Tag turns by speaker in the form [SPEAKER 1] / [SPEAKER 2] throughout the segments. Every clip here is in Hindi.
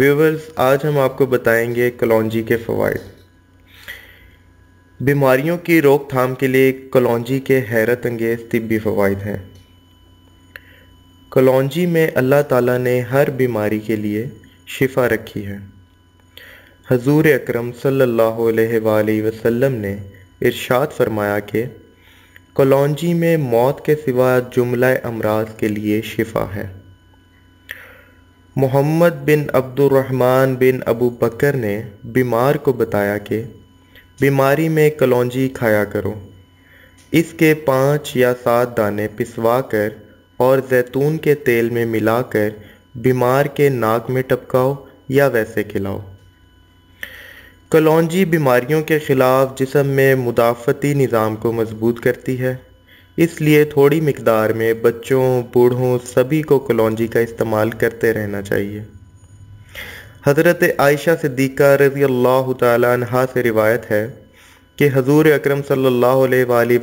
[SPEAKER 1] व्यूवर्स आज हम आपको बताएंगे कलौजी के फ़वाद बीमारियों की रोकथाम के लिए कलौजी के हैरत अंगेज़ तबी फ़वाद हैं कलौजी में अल्लाह ताला ने हर बीमारी के लिए शिफा रखी है हजूर अक्रम सल्लल्लाहु अलैहि वसल्लम ने इरशाद फरमाया कि कलौजी में मौत के सिवा जुमला अमराज के लिए शिफा है मोहम्मद बिन अब्दुलरहमान बिन अबू बकर ने बीमार को बताया कि बीमारी में कलौजी खाया करो इसके पाँच या सात दाने पिसवा कर और जैतून के तेल में मिलाकर बीमार के नाक में टपकाओ या वैसे खिलाओ कलौजी बीमारियों के ख़िलाफ़ जिसम में मुदाफ़ती निज़ाम को मजबूत करती है इसलिए थोड़ी मकदार में बच्चों बूढ़ों सभी को कलौजी का इस्तेमाल करते रहना चाहिए हज़रत आयशा सिद्दीक़ा रज़ी अल्लाह तहा से रिवायत है कि हजूर अक्रम सल्ला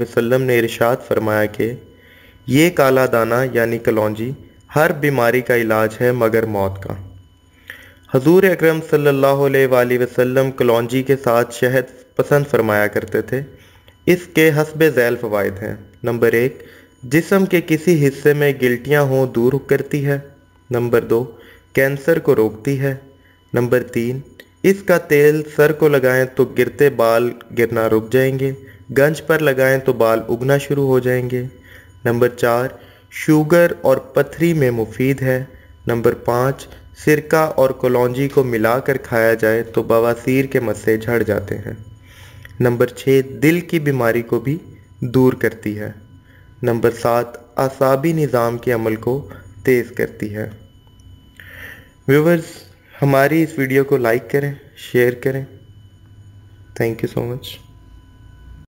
[SPEAKER 1] वसम ने इरशाद फरमाया कि ये काला दाना यानी कलौजी हर बीमारी का इलाज है मगर मौत का हजूर अक्रम सल्ला अलैहि कलौजी के साथ शहद पसंद फरमाया करते थे इसके हसब झैल फ़वाद हैं नंबर एक जिसम के किसी हिस्से में गिल्टियाँ हों दूर करती है नंबर दो कैंसर को रोकती है नंबर तीन इसका तेल सर को लगाएं तो गिरते बाल गिरना रुक जाएंगे गंज पर लगाएं तो बाल उगना शुरू हो जाएंगे नंबर चार शुगर और पथरी में मुफीद है नंबर पाँच सिरका और कलौजी को मिलाकर खाया जाए तो बवासीर के मसे झड़ जाते हैं नंबर छः दिल की बीमारी को भी दूर करती है नंबर सात आसाबी निज़ाम के अमल को तेज़ करती है व्यूवर्स हमारी इस वीडियो को लाइक करें शेयर करें थैंक यू सो मच